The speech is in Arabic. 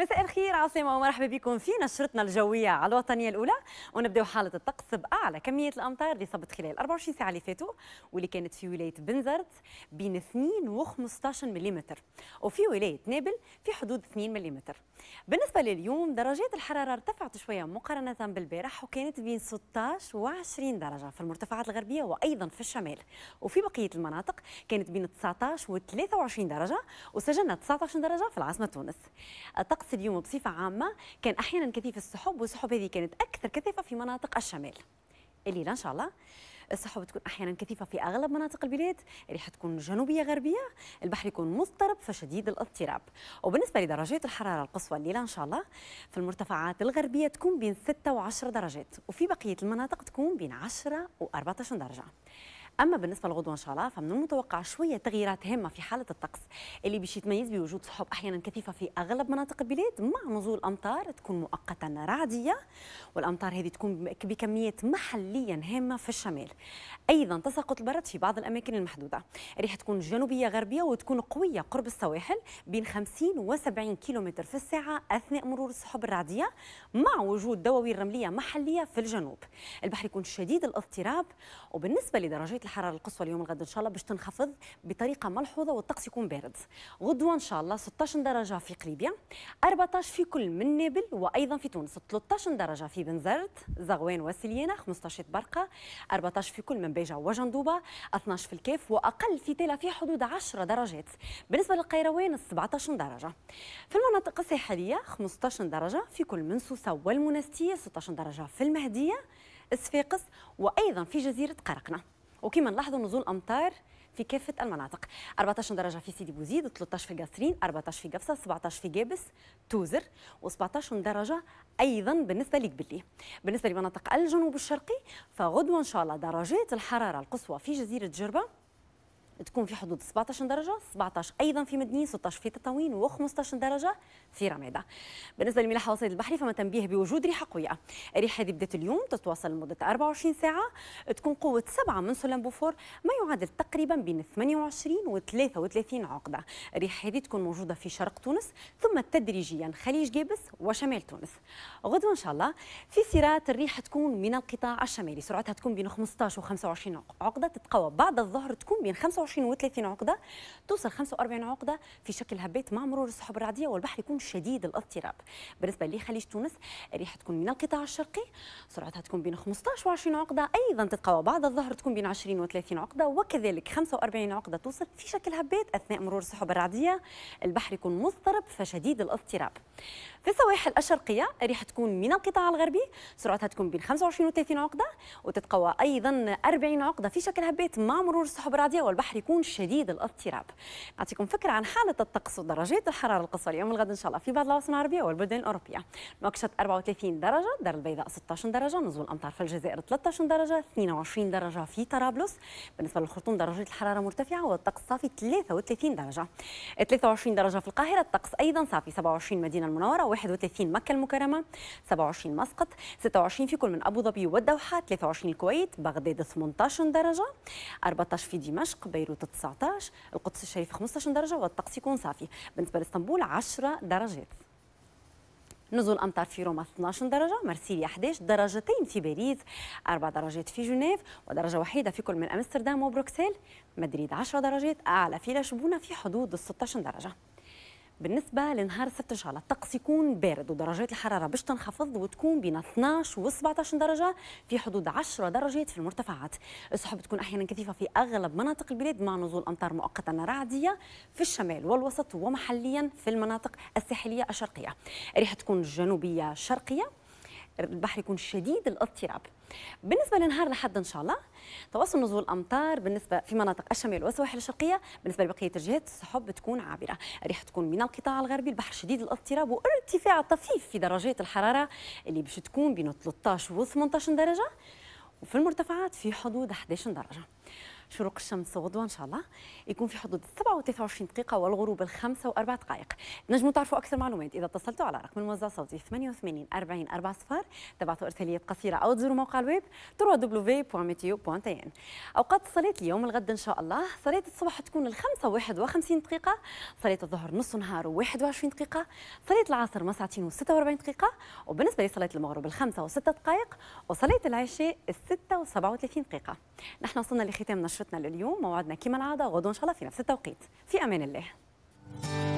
مساء الخير عاصمة ومرحبا بكم في نشرتنا الجوية على الوطنية الأولى ونبدأ حالة الطقس بأعلى كمية الأمطار اللي صبت خلال 24 ساعة اللي فاتوا واللي كانت في ولاية بنزرت بين 2 و 15 ملم وفي ولاية نابل في حدود 2 ملم بالنسبة لليوم درجات الحرارة ارتفعت شوية مقارنة بالبارح وكانت بين 16 و 20 درجة في المرتفعات الغربية وأيضا في الشمال وفي بقية المناطق كانت بين 19 و 23 درجة وسجلنا 19 درجة في العاصمة تونس الطقس الشخص اليوم بصفة عامة كان أحيانا كثيف السحب والسحب هذه كانت أكثر كثافة في مناطق الشمال الليلة إن شاء الله السحب تكون احيانا كثيفه في اغلب مناطق البلاد الريحة تكون جنوبيه غربيه البحر يكون مضطرب فشديد الاضطراب وبالنسبه لدرجات الحراره القصوى الليله ان شاء الله في المرتفعات الغربيه تكون بين 6 و10 درجات وفي بقيه المناطق تكون بين 10 و14 درجه اما بالنسبه لغدوه ان شاء الله فمن المتوقع شويه تغييرات هامه في حاله الطقس اللي باش يتميز بوجود سحب احيانا كثيفه في اغلب مناطق البلاد مع نزول امطار تكون مؤقتا رعديه والامطار هذه تكون بكميات محليا هامه في الشمال ايضا تساقط البرد في بعض الاماكن المحدوده الريح تكون جنوبيه غربيه وتكون قويه قرب السواحل بين 50 و70 كيلومتر في الساعه اثناء مرور السحب الرعديه مع وجود دواوين رمليه محليه في الجنوب البحر يكون شديد الاضطراب وبالنسبه لدرجات الحراره القصوى اليوم الغد ان شاء الله باش تنخفض بطريقه ملحوظه والطقس يكون بارد غدوه ان شاء الله 16 درجه في قليبيا 14 في كل من نابل وايضا في تونس 13 درجه في بنزرت زغوان وسليانه 15 برقه 14 في كل من بيجا وجندوبه 12 في الكاف واقل في تيلا في حدود 10 درجات بالنسبه للقيروان 17 درجه في المناطق الساحليه 15 درجه في كل من سوسه والمنستيه 16 درجه في المهديه صفاقس وايضا في جزيره قرقنه وكما نلاحظوا نزول امطار في كافه المناطق 14 درجه في سيدي بوزيد و13 في قصرين 14 في قفصه 17 في جابس توزر و17 درجه ايضا بالنسبه لقبلي بالنسبه لمناطق الجنوب الشرقي فغدوه ان شاء الله درجات الحراره القصوى في جزيره جربه تكون في حدود 17 درجه 17 ايضا في مدني 16 في تطاوين و15 درجه في رميده بالنسبه لملاحه وصيد البحري فما تنبيه بوجود ريحه قويه الريحه هذه بدات اليوم تتواصل لمده 24 ساعه تكون قوه 7 من سلم بوفور ما يعادل تقريبا بين 28 و 33 عقده الريحه هذه تكون موجوده في شرق تونس ثم تدريجيا خليج جابس وشمال تونس غدوه ان شاء الله في سيرات الريحه تكون من القطاع الشمالي سرعتها تكون بين 15 و 25 عقده تتقوى بعد الظهر تكون بين 25 25 و30 عقده توصل 45 عقده في شكل هبات مع مرور السحب الرعديه والبحر يكون شديد الاضطراب بالنسبه لخليج تونس الريح تكون من القطاع الشرقي سرعتها تكون بين 15 و20 عقده ايضا تتقوى بعد الظهر تكون بين 20 و30 عقده وكذلك 45 عقده توصل في شكل هبات اثناء مرور السحب الرعديه البحر يكون مضطرب فشديد الاضطراب في السواحل الشرقيه الريح تكون من القطاع الغربي سرعتها تكون بين 25 و30 عقده وتتقوى ايضا 40 عقده في شكل هبات مع مرور السحب الرعديه والبحر يكون شديد الاضطراب نعطيكم فكره عن حاله الطقس ودرجات الحراره القصوى اليوم الغد ان شاء الله في بعض العواصم العربيه والبلدان الاوروبيه نواكشوط 34 درجه الدار البيضاء 16 درجه نزول الامطار في الجزائر 13 درجه 22 درجه في طرابلس بالنسبه للخرطوم درجات الحراره مرتفعه والطقس صافي 33 درجه 23 درجه في القاهره الطقس ايضا صافي 27 مدينه المنوره 31 مكه المكرمه 27 مسقط 26 في كل من ابو ظبي والدوحه 23 الكويت بغداد 18 درجه 14 في دمشق بيروت 19 القدس الشريف 15 درجة والطقس يكون صافي بالنسبة لإسطنبول 10 درجات نزول امطار في روما 12 درجه مرسيليا 11 درجتين في باريس 4 درجات في جنيف ودرجه وحيده في كل من امستردام وبروكسل مدريد 10 درجات اعلى في لشبونه في حدود 16 درجه بالنسبة لنهار 6 شعلة الطقس يكون بارد ودرجات الحرارة باش تنخفض وتكون بين 12 و 17 درجة في حدود 10 درجات في المرتفعات السحب تكون أحيانا كثيفة في أغلب مناطق البلاد مع نزول أمطار مؤقتا رعدية في الشمال والوسط ومحليا في المناطق الساحلية الشرقية الريح تكون جنوبية شرقية البحر يكون شديد الاضطراب بالنسبه لنهار لحد ان شاء الله تواصل نزول الامطار بالنسبه في مناطق الشمال والسواحل الشرقيه بالنسبه لبقيه الجهات السحب تكون عابره الريح تكون من القطاع الغربي البحر شديد الاضطراب وارتفاع طفيف في درجات الحراره اللي باش تكون بين 13 و 18 درجه وفي المرتفعات في حدود 11 درجه شروق الشمس غدوه ان شاء الله يكون في حدود 27 دقيقه والغروب الخمسة واربع دقائق تنجموا تعرفوا اكثر معلومات اذا اتصلتوا على رقم الموزع الصوتي 88 40 40 تبعثوا ارساليه قصيره او تزوروا موقع الويب www.meteo.in اوقات صلاه اليوم الغد ان شاء الله صلاه الصبح تكون الخمسة 51 دقيقه صلاه الظهر نص نهار و21 دقيقه صلاه العصر مساعتين و46 دقيقه وبالنسبه لصلاه المغرب الخمسة و6 دقائق وصلاه العشاء 6 و و37 دقيقه نحن وصلنا لختام نشر نشرتنا لليوم موعدنا كما العاده غدو ان شاء الله في نفس التوقيت في امان الله